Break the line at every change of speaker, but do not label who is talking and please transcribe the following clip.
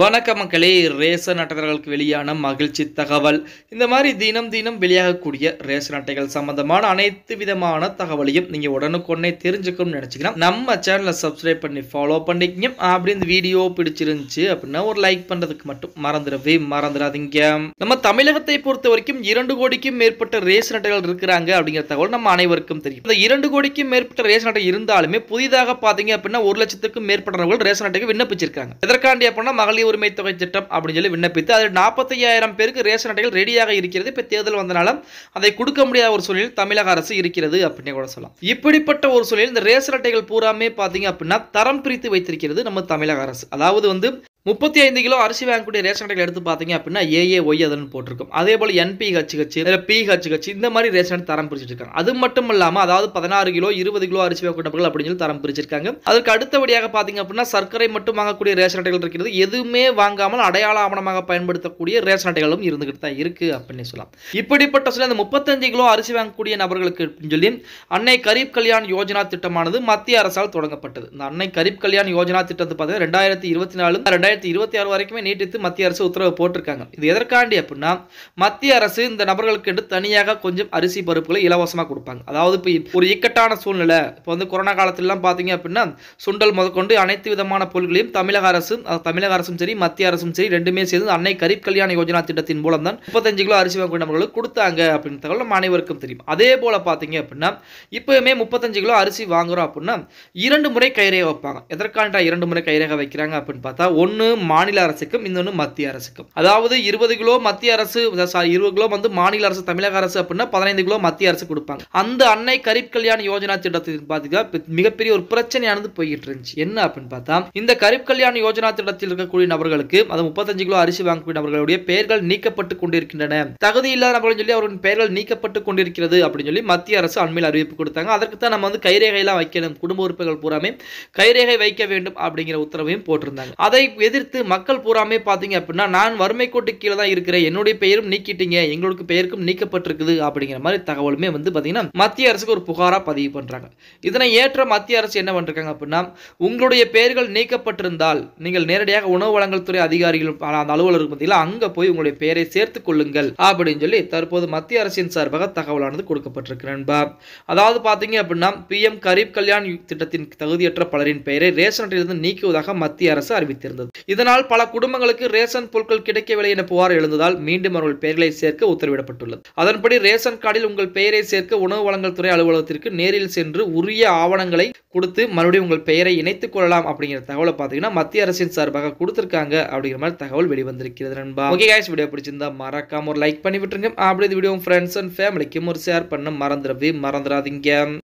வணக்க மக்களே ரேசன் அட்டைகளுக்கு வெளியான மகிழ்ச்சி தகவல் இந்த மாதிரி தினம் தினம் வெளியாகக்கூடிய ரேச அட்டைகள் சம்பந்தமான அனைத்து விதமான தகவலையும் நீங்கள் உடனுக்குடனே தெரிஞ்சுக்கணும்னு நினச்சிக்கலாம் நம்ம சேனலை சப்ஸ்கிரைப் பண்ணி ஃபாலோ பண்ணிக்கிங்க அப்படி இந்த வீடியோ பிடிச்சிருந்துச்சு அப்படின்னா ஒரு லைக் பண்ணுறதுக்கு மட்டும் மறந்துடவே மறந்துடாதீங்க நம்ம தமிழகத்தை பொறுத்த வரைக்கும் இரண்டு கோடிக்கும் மேற்பட்ட ரேச அட்டைகள் இருக்கிறாங்க அப்படிங்கிற தகவல் நம்ம அனைவருக்கும் தெரியும் இந்த இரண்டு கோடிக்கும் மேற்பட்ட ரேச நட்டை இருந்தாலுமே புதிதாக பார்த்தீங்க அப்படின்னா ஒரு லட்சத்துக்கும் மேற்பட்டவர்கள் ரேச அட்டைக்கு விண்ணப்பிச்சிருக்காங்க எதற்காண்டி அப்படின்னா மகளிர் மகளிர் உரிமை தொகை திட்டம் அப்படின்னு சொல்லி விண்ணப்பித்து அதில் நாற்பத்தையாயிரம் பேருக்கு ரேஷன் அட்டைகள் ரெடியாக இருக்கிறது இப்போ தேர்தல் வந்தனால அதை கொடுக்க முடியாத ஒரு சூழலில் தமிழக அரசு இருக்கிறது அப்படின்னு கூட சொல்லலாம் இப்படிப்பட்ட ஒரு சூழலில் இந்த ரேஷன் அட்டைகள் பூராமே பார்த்தீங்க அப்படின்னா தரம் பிரித்து வைத்திருக்கிறது நம்ம தமிழக அரசு அதாவது வந்து முப்பத்தி ஐந்து கிலோ அரிசி வாங்கக்கூடிய ரேஷன் கடைகள் எடுத்து பார்த்தீங்க அப்படின்னா ஏஏ ஒய் அதுன்னு போட்டிருக்கும் அதே போல் என்பிஹெச் கட்சி இல்லை பிஹெச் கட்சி இந்த மாதிரி ரேஷன் தரம் பிரிச்சிருக்காங்க அது மட்டும் இல்லாமல் அதாவது பதினாறு கிலோ இருபது கிலோ அரிசி வாங்கக்கூடிய நபர்கள் அப்படின்னு சொல்லி தரம் பிரிச்சிருக்காங்க அதுக்கு அடுத்தபடியாக பார்த்தீங்க அப்படின்னா சர்க்கரை மட்டும் வாங்கக்கூடிய ரேஷன் கடைகள் இருக்கிறது எதுவுமே வாங்காமல் அடையாள ஆவணமாக பயன்படுத்தக்கூடிய ரேஷன் கடைகளும் இருந்துகிட்டு தான் இருக்கு அப்படின்னு சொல்லலாம் இப்படிப்பட்ட சில இந்த முப்பத்தஞ்சு கிலோ அரிசி வாங்கக்கூடிய நபர்களுக்கு சொல்லி அன்னை கரீப் கல்யாண் யோஜனா திட்டமானது மத்திய அரசால் தொடங்கப்பட்டது இந்த அன்னை கரீப் கல்யாண் யோஜனா திட்டத்தை பார்த்தீங்கன்னா ரெண்டாயிரத்தி இருபத்தி நாலு ரெண்டாயிரத்தி இருபத்தி ஆறு வரைக்குமே நீட்டித்து மத்திய அரசு உத்தரவு போட்டிருக்காங்க இது எதற்காண்டி அப்படின்னா மத்திய அரசு இந்த நபர்களுக்கு என்று தனியாக கொஞ்சம் அரிசி பருப்புகளை இலவசமாக கொடுப்பாங்க அதாவது இப்போ ஒரு இக்கட்டான சூழ்நிலை இப்போ வந்து கொரோனா காலத்திலலாம் பார்த்தீங்க அப்படின்னா சுண்டல் முதற்கொண்டு அனைத்து விதமான பொருட்களையும் தமிழக அரசும் தமிழக அரசும் சரி மத்திய அரசும் சரி ரெண்டுமே சேர்ந்து அன்னை கரீப் கல்யாண யோஜனா திட்டத்தின் மூலம் தான் முப்பத்தஞ்சு கிலோ அரிசி வாங்கி நபர்களுக்கு கொடுத்தாங்க அப்படின்னு தகவல் அனைவருக்கும் தெரியும் அதே போல் பார்த்தீங்க அப்படின்னா இப்போயுமே முப்பத்தஞ்சு கிலோ அரிசி வாங்குகிறோம் அப்படின்னா இரண்டு முறை கைரேக வைப்பாங்க எதற்காண்டா இரண்டு முறை கைரேக வைக்கிறாங்க அப்படின்னு பார்த்தா ஒன்று மாநில அரசுக்கும் இன்னொன்று மத்திய அரசுக்கும் அதாவது இருபது கிலோ மத்திய அரசு இருபது கிலோ வந்து மாநில அரசு தமிழக அரசு அப்படின்னா பதினைந்து கிலோ மத்திய அரசு கொடுப்பாங்க அந்த அன்னை கரீப் கல்யாண் யோஜனா திட்டத்துக்கு பார்த்தீங்கன்னா மிகப்பெரிய ஒரு பிரச்சனையானது போய்கிட்டு இருந்துச்சு என்ன அப்படின்னு பார்த்தா இந்த கரீப் கல்யாண் யோஜனா திட்டத்தில் இருக்கக்கூடிய நபர்களுக்கு அது முப்பத்தஞ்சு கிலோ அரிசி வாங்கக்கூடிய நபர்களுடைய பெயர்கள் நீக்கப்பட்டு கொண்டிருக்கின்றன தகுதி இல்லாத நபர்கள் சொல்லி அவர்களின் பெயர்கள் நீக்கப்பட்டு கொண்டிருக்கிறது அப்படின்னு சொல்லி மத்திய அரசு அண்மையில் அறிவிப்பு கொடுத்தாங்க அதற்கு தான் நம்ம வந்து கைரேகையெல்லாம் வைக்கணும் குடும்ப உறுப்புகள் பூராமே கைரேகை வைக்க வேண்டும் அப்படிங்கிற உத்தரவையும் போட்டிருந்தாங்க அதை எதிர்த்து மக்கள் பூராமே பார்த்தீங்க அப்படின்னா நான் வறுமை கோட்டு கீழே தான் இருக்கிறேன் என்னுடைய பெயரும் நீக்கிட்டீங்க எங்களுக்கு பெயருக்கும் நீக்கப்பட்டிருக்குது அப்படிங்கிற மாதிரி தகவலுமே வந்து பார்த்தீங்கன்னா மத்திய அரசுக்கு ஒரு புகாராக பதிவு பண்ணுறாங்க இதனை ஏற்ற மத்திய அரசு என்ன பண்ணிருக்காங்க அப்படின்னா உங்களுடைய பெயர்கள் நீக்கப்பட்டிருந்தால் நீங்கள் நேரடியாக உணவு வழங்கல் துறை அதிகாரிகள் அந்த அலுவலர் பார்த்தீங்களா அங்கே போய் உங்களுடைய பெயரை சேர்த்து கொள்ளுங்கள் அப்படின்னு சொல்லி தற்போது மத்திய அரசின் சார்பாக தகவலானது கொடுக்கப்பட்டிருக்கு நண்பா அதாவது பார்த்தீங்க அப்படின்னா பிஎம் கரீப் கல்யாண் திட்டத்தின் தகுதியற்ற பலரின் பெயரை ரேஷன் அட்டையிலிருந்து நீக்குவதாக மத்திய அரசு அறிவித்திருந்தது இதனால் பல குடும்பங்களுக்கு ரேஷன் பொருட்கள் கிடைக்கவில்லை என புகார் எழுந்ததால் மீண்டும் அவர்கள் பெயர்களை சேர்க்க உத்தரவிடப்பட்டுள்ளது அதன்படி ரேஷன் கார்டில் உங்கள் பெயரை சேர்க்க உணவு வழங்கல் துறை அலுவலகத்திற்கு நேரில் சென்று உரிய ஆவணங்களை கொடுத்து மறுபடியும் உங்கள் பெயரை இணைத்துக் கொள்ளலாம் அப்படிங்கிற தகவலை பார்த்தீங்கன்னா மத்திய அரசின் சார்பாக கொடுத்திருக்காங்க அப்படிங்கிற மாதிரி தகவல் வெளிவந்திருக்கிறது நண்பா ஓகே கைஸ் வீடியோ பிடிச்சிருந்தா மறக்காம ஒரு லைக் பண்ணி விட்டுருங்க அப்படி இந்த வீடியோ ஃப்ரெண்ட்ஸ் அண்ட் ஃபேமிலிக்கும் ஒரு ஷேர் பண்ண மறந்துடவே மறந்துடாதீங்க